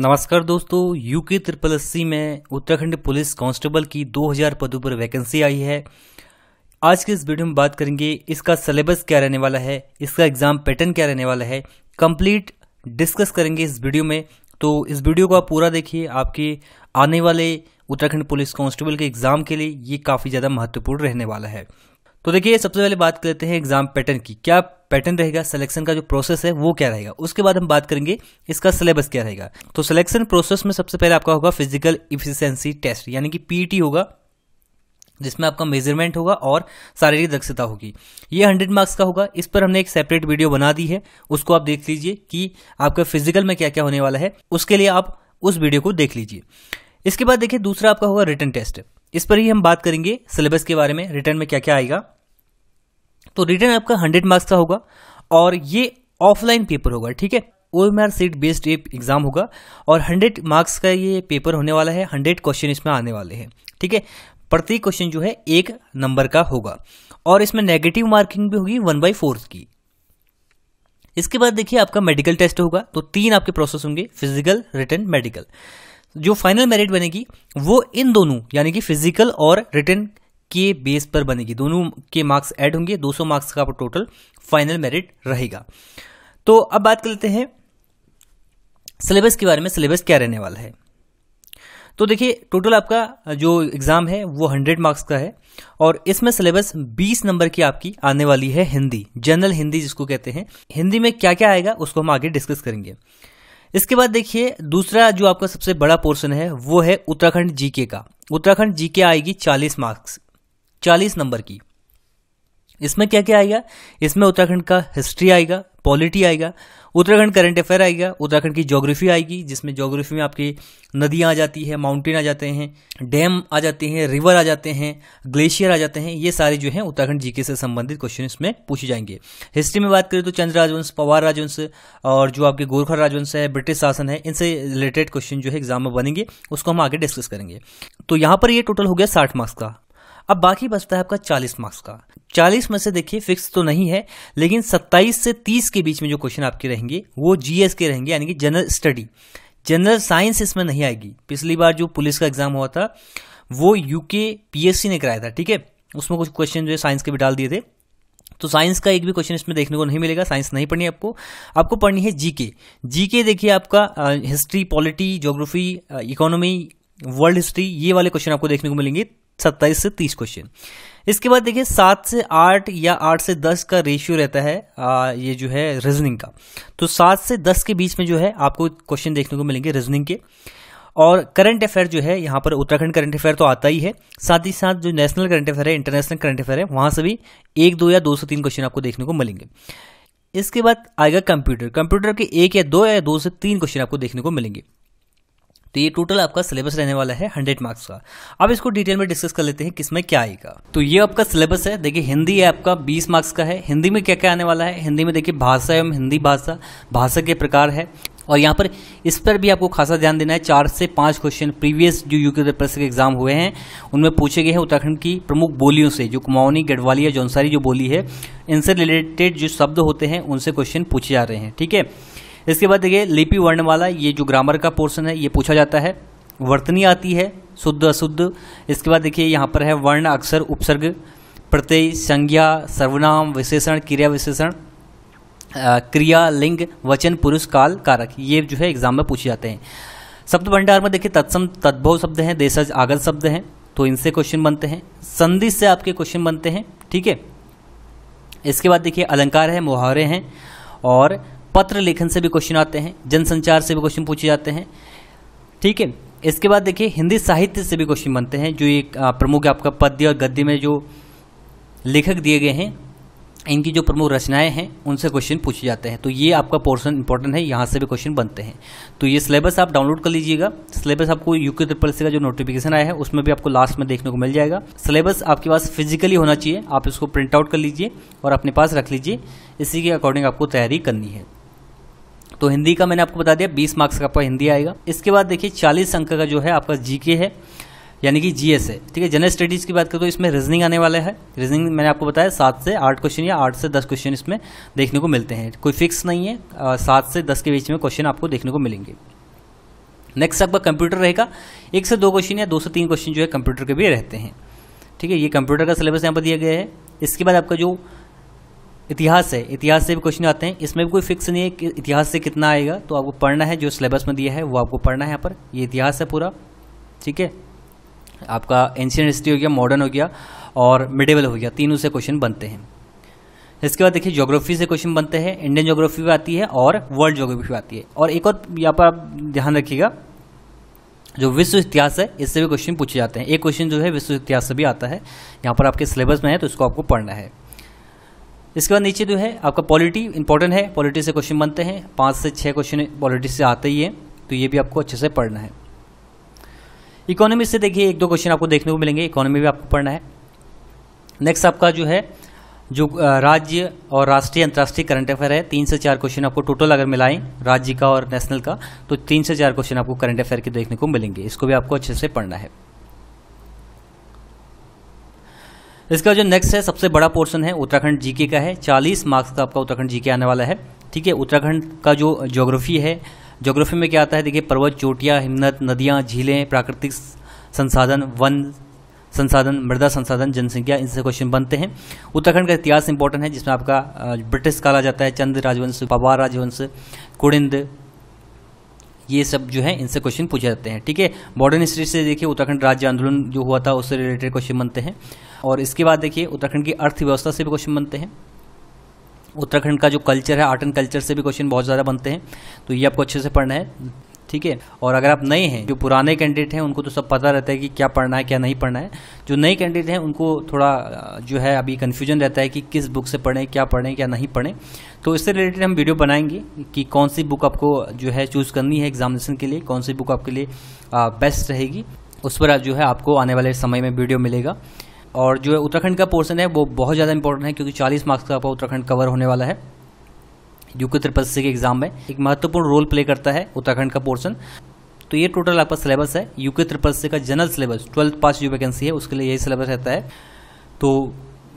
नमस्कार दोस्तों UK triple S में उत्तराखंड पुलिस कांस्टेबल की 2000 पदों पर वैकेंसी आई है आज के इस वीडियो में बात करेंगे इसका सिलेबस क्या रहने वाला है इसका एग्ज़ाम पैटर्न क्या रहने वाला है कंप्लीट डिस्कस करेंगे इस वीडियो में तो इस वीडियो को आप पूरा देखिए आपके आने वाले उत्तराखंड पुलिस कांस्टेबल के एग्ज़ाम के लिए ये काफ़ी ज़्यादा महत्वपूर्ण रहने वाला है तो देखिए सबसे पहले बात करते हैं एग्ज़ाम पैटर्न की क्या पैटर्न रहेगा सिलेक्शन का जो प्रोसेस है वो क्या रहेगा उसके बाद हम बात करेंगे इसका सिलेबस क्या रहेगा तो सिलेक्शन प्रोसेस में सबसे पहले आपका होगा फिजिकल इफिशियंसी टेस्ट यानी कि पीटी e होगा जिसमें आपका मेजरमेंट होगा और शारीरिक दक्षता होगी ये हंड्रेड मार्क्स का होगा इस पर हमने एक सेपरेट वीडियो बना दी है उसको आप देख लीजिए कि आपका फिजिकल में क्या क्या होने वाला है उसके लिए आप उस वीडियो को देख लीजिए इसके बाद देखिए दूसरा आपका होगा रिटर्न टेस्ट इस पर ही हम बात करेंगे सिलेबस के बारे में रिटर्न में क्या क्या आएगा तो रिटर्न आपका हंड्रेड मार्क्स का होगा और ये ऑफलाइन पेपर होगा ठीक है O M R sheet based ये एग्ज़ाम होगा और हंड्रेड मार्क्स का ये पेपर होने वाला है हंड्रेड क्वेश्चन इसमें आने वाले हैं ठीक है प्रत्येक क्वेश्चन जो है एक नंबर का होगा और इसमें नेगेटिव मार्किंग भी होगी वन बाई फोर्थ की इसके बाद देखिए आपका मेडिकल टेस्ट होगा तो तीन आपके प्रोसेस होंगे फिजिकल रिटर्न मेडिकल जो फाइनल मेरिट बनेगी वो इन दोनों यानी कि फिजिकल और रिटर्न के बेस पर बनेगी दोनों के मार्क्स ऐड होंगे 200 मार्क्स का टोटल फाइनल मेरिट रहेगा तो अब बात कर लेते हैं सिलेबस के बारे में सिलेबस क्या रहने वाला है तो देखिए टोटल आपका जो एग्ज़ाम है वो 100 मार्क्स का है और इसमें सिलेबस 20 नंबर की आपकी आने वाली है हिंदी जनरल हिंदी जिसको कहते हैं हिंदी में क्या क्या आएगा उसको हम आगे डिस्कस करेंगे इसके बाद देखिए दूसरा जो आपका सबसे बड़ा पोर्शन है वो है उत्तराखंड जीके का उत्तराखंड जीके आएगी 40 मार्क्स चालीस नंबर की इसमें क्या क्या आएगा इसमें उत्तराखंड का हिस्ट्री आएगा पॉलिटी आएगा उत्तराखंड करंट अफेयर आएगा उत्तराखंड की ज्योग्राफी आएगी जिसमें ज्योग्राफी में आपकी नदियाँ आ जाती है माउंटेन आ जाते हैं डैम आ जाते हैं रिवर आ जाते हैं ग्लेशियर आ जाते हैं ये सारे जो हैं उत्तराखंड जीके से संबंधित क्वेश्चन इसमें पूछे जाएंगे हिस्ट्री में बात करें तो चंद्र राजवंश पवार राजवंश और जो आपके गोरखा राजवंश है ब्रिटिश शासन है इनसे रिलेटेड क्वेश्चन जो है एग्जाम में बनेंगे उसको हम आगे डिस्कस करेंगे तो यहाँ पर ये टोटल हो गया साठ मार्क्स का अब बाकी बचता है आपका चालीस मार्क्स का चालीस में से देखिए फिक्स तो नहीं है लेकिन सत्ताईस से तीस के बीच में जो क्वेश्चन आपके रहेंगे वो जीएस के रहेंगे यानी कि जनरल स्टडी जनरल साइंस इसमें नहीं आएगी पिछली बार जो पुलिस का एग्जाम हुआ था वो यूके पीएससी ने कराया था ठीक है उसमें कुछ क्वेश्चन जो है साइंस के भी डाल दिए थे तो साइंस का एक भी क्वेश्चन इसमें देखने को नहीं मिलेगा साइंस नहीं पढ़नी है आपको आपको पढ़नी है जीके जीके देखिए आपका history polity geography economy world history ये वाले क्वेश्चन आपको देखने को मिलेंगे सत्ताईस से तीस क्वेश्चन इसके बाद देखिए सात से आठ या आठ से दस का रेशियो रहता है आ, ये जो है रीजनिंग का तो सात से दस के बीच में जो है आपको क्वेश्चन देखने को मिलेंगे रीजनिंग के और करंट अफेयर जो है यहाँ पर उत्तराखंड करंट अफेयर तो आता ही है साथ ही साथ जो नेशनल करंट अफेयर है इंटरनेशनल करंट अफेयर है वहाँ से भी एक दो या दो से तीन क्वेश्चन आपको देखने को मिलेंगे इसके बाद आएगा कंप्यूटर कंप्यूटर के एक या दो या दो से तीन क्वेश्चन आपको देखने को मिलेंगे तो ये टोटल आपका सिलेबस रहने वाला है हंड्रेड मार्क्स का अब इसको डिटेल में डिस्कस कर लेते हैं किसमें क्या आएगा तो ये आपका सिलेबस है देखिए हिंदी है आपका बीस मार्क्स का है हिंदी में क्या क्या आने वाला है हिंदी में देखिए भाषा एवं हिंदी भाषा भाषा के प्रकार है और यहाँ पर इस पर भी आपको खासा ध्यान देना है चार से पांच क्वेश्चन प्रीवियस जो यूके पेपर्स के एग्जाम हुए हैं उनमें पूछे गए हैं उत्तराखंड की प्रमुख बोलियों से जो कुमाऊनी गढ़वाली या जौनसारी जो बोली है इनसे रिलेटेड जो शब्द होते हैं उनसे क्वेश्चन पूछे जा रहे हैं ठीक है इसके बाद देखिए लिपि वर्णमाला ये जो ग्रामर का पोर्सन है ये पूछा जाता है वर्तनी आती है शुद्ध अशुद्ध इसके बाद देखिए यहाँ पर है वर्ण अक्षर उपसर्ग प्रत्यय संज्ञा सर्वनाम विशेषण क्रिया विशेषण क्रिया लिंग वचन पुरुष काल कारक ये जो है एग्जाम में पूछे जाते हैं शब्द भंडार में देखिए तत्सम तद्भव शब्द हैं देशज आगत शब्द हैं तो इनसे क्वेश्चन बनते हैं संधि से आपके क्वेश्चन बनते हैं ठीक है इसके बाद देखिए अलंकार है मुहावरे हैं और पत्र लेखन से भी क्वेश्चन आते हैं जनसंचार से भी क्वेश्चन पूछे जाते हैं ठीक है इसके बाद देखिए हिंदी साहित्य से भी क्वेश्चन बनते हैं जो एक प्रमुख आपका पद्य और गद्य में जो लेखक दिए गए हैं इनकी जो प्रमुख रचनाएं हैं उनसे क्वेश्चन पूछे जाते हैं तो ये आपका पोर्शन इंपॉर्टेंट है यहाँ से भी क्वेश्चन बनते हैं तो ये सिलेबस आप डाउनलोड कर लीजिएगा सिलेबस आपको यूके ट्रिपल का जो नोटिफिकेशन आया है उसमें भी आपको लास्ट में देखने को मिल जाएगा सिलेबस आपके पास फिजिकली होना चाहिए आप इसको प्रिंट आउट कर लीजिए और अपने पास रख लीजिए इसी के अकॉर्डिंग आपको तैयारी करनी है तो हिंदी का मैंने आपको बता दिया बीस मार्क्स का आपका हिंदी आएगा इसके बाद देखिए चालीस अंक का जो है आपका जीके है यानी कि जीएस है ठीक है जनरल स्टडीज़ की बात करें तो इसमें रीजनिंग आने वाला है रीजनिंग मैंने आपको बताया सात से आठ क्वेश्चन या आठ से दस क्वेश्चन इसमें देखने को मिलते हैं कोई फिक्स नहीं है सात से दस के बीच में क्वेश्चन आपको देखने को मिलेंगे नेक्स्ट आपका कंप्यूटर रहेगा एक से दो क्वेश्चन या दो से तीन क्वेश्चन जो है कंप्यूटर के भी रहते हैं ठीक है ये कंप्यूटर का सिलेबस यहाँ पर दिया गया है इसके बाद आपका जो इतिहास है इतिहास से भी क्वेश्चन आते हैं इसमें भी कोई फिक्स नहीं है कि इतिहास से कितना आएगा तो आपको पढ़ना है जो सिलेबस में दिया है वो आपको पढ़ना है यहाँ पर ये इतिहास है पूरा ठीक है आपका एंशियन हिस्ट्री हो गया मॉडर्न हो गया और मिडेवल हो गया तीनों से क्वेश्चन बनते हैं इसके बाद देखिए ज्योग्राफी से क्वेश्चन बनते हैं इंडियन ज्योग्राफी भी आती है और वर्ल्ड ज्योग्राफी भी आती है और एक और यहाँ पर आप ध्यान रखिएगा जो विश्व इतिहास है इससे भी क्वेश्चन पूछे जाते हैं एक क्वेश्चन जो है विश्व इतिहास से भी आता है यहाँ पर आपके सिलेबस में है तो इसको आपको पढ़ना है इसके बाद नीचे जो है आपका पॉलिटी इंपॉर्टेंट है पॉलिटी से क्वेश्चन बनते हैं पाँच से छः क्वेश्चन पॉलिटी से आते ही हैं तो ये भी आपको अच्छे से पढ़ना है इकोनॉमी से देखिए एक दो क्वेश्चन आपको देखने को मिलेंगे इकोनॉमी भी आपको पढ़ना है नेक्स्ट आपका जो है जो राज्य और राष्ट्रीय अंतर्राष्ट्रीय करंट अफेयर है तीन से चार क्वेश्चन आपको टोटल अगर मिलाएं राज्य का और नेशनल का तो तीन से चार क्वेश्चन आपको करंट अफेयर के देखने को मिलेंगे इसको भी आपको अच्छे से पढ़ना है इसका जो नेक्स्ट है सबसे बड़ा पोर्शन है उत्तराखंड जीके का है चालीस मार्क्स का आपका उत्तराखंड जीके आने वाला है ठीक है उत्तराखंड का जो ज्योग्राफी है ज्योग्राफी में क्या आता है देखिए पर्वत चोटियाँ हिमनद नदियाँ झीलें प्राकृतिक संसाधन वन संसाधन मृदा संसाधन जनसंख्या इनसे क्वेश्चन बनते हैं उत्तराखंड का इतिहास इंपॉर्टेंट है जिसमें आपका ब्रिटिश काला जाता है चंद राजवंश पवार राजवंश कुड़िंद ये सब जो है इनसे क्वेश्चन पूछे जाते हैं ठीक है मॉडर्न हिस्ट्री से देखिए उत्तराखंड राज्य आंदोलन जो हुआ था उससे रिलेटेड क्वेश्चन बनते हैं और इसके बाद देखिए उत्तराखंड की अर्थव्यवस्था से भी क्वेश्चन बनते हैं उत्तराखंड का जो कल्चर है आर्ट एंड कल्चर से भी क्वेश्चन बहुत ज़्यादा बनते हैं तो ये आपको अच्छे से पढ़ना है ठीक है और अगर आप नए हैं जो पुराने कैंडिडेट हैं उनको तो सब पता रहता है कि क्या पढ़ना है क्या नहीं पढ़ना है जो नए कैंडिडेट हैं उनको थोड़ा जो है अभी कन्फ्यूजन रहता है कि किस बुक से पढ़ें क्या पढ़ें क्या नहीं पढ़ें तो इससे रिलेटेड हम वीडियो बनाएंगे कि कौन सी बुक आपको जो है चूज़ करनी है एग्जामिनेशन के लिए कौन सी बुक आपके लिए बेस्ट रहेगी उस पर जो है आपको आने वाले समय में वीडियो मिलेगा और जो है उत्तराखंड का पोर्सन है वो बहुत ज़्यादा इंपॉर्टेंट है क्योंकि 40 मार्क्स का आपका उत्तराखंड कवर होने वाला है यूके ट्रिपल सी के एग्जाम में एक महत्वपूर्ण रोल प्ले करता है उत्तराखंड का पोर्शन तो ये टोटल आपका सिलेबस है यूके ट्रिपल से का जनरल सिलेबस ट्वेल्थ पास जो वैकेंसी है उसके लिए यही सिलेबस रहता है तो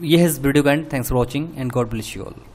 ये है इस वीडियो का end thanks for watching and God bless you all